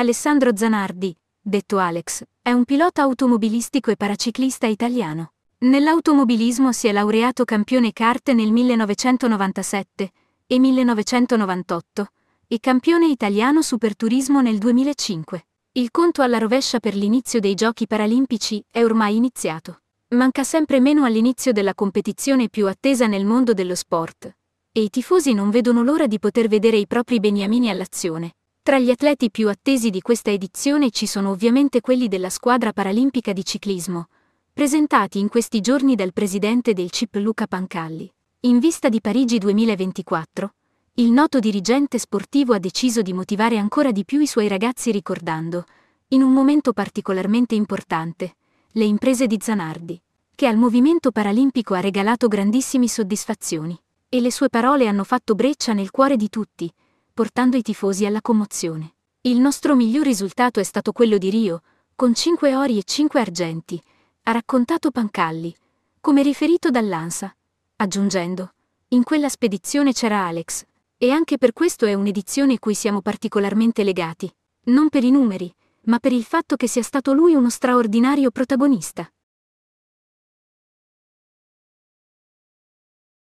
Alessandro Zanardi, detto Alex, è un pilota automobilistico e paraciclista italiano. Nell'automobilismo si è laureato campione kart nel 1997 e 1998 e campione italiano superturismo nel 2005. Il conto alla rovescia per l'inizio dei Giochi Paralimpici è ormai iniziato. Manca sempre meno all'inizio della competizione più attesa nel mondo dello sport, e i tifosi non vedono l'ora di poter vedere i propri beniamini all'azione, tra gli atleti più attesi di questa edizione ci sono ovviamente quelli della squadra paralimpica di ciclismo, presentati in questi giorni dal presidente del CIP Luca Pancalli. In vista di Parigi 2024, il noto dirigente sportivo ha deciso di motivare ancora di più i suoi ragazzi ricordando, in un momento particolarmente importante, le imprese di Zanardi, che al movimento paralimpico ha regalato grandissime soddisfazioni, e le sue parole hanno fatto breccia nel cuore di tutti, portando i tifosi alla commozione. Il nostro miglior risultato è stato quello di Rio, con 5 ori e 5 argenti, ha raccontato Pancalli, come riferito dall'ANSA, aggiungendo, in quella spedizione c'era Alex, e anche per questo è un'edizione cui siamo particolarmente legati, non per i numeri, ma per il fatto che sia stato lui uno straordinario protagonista.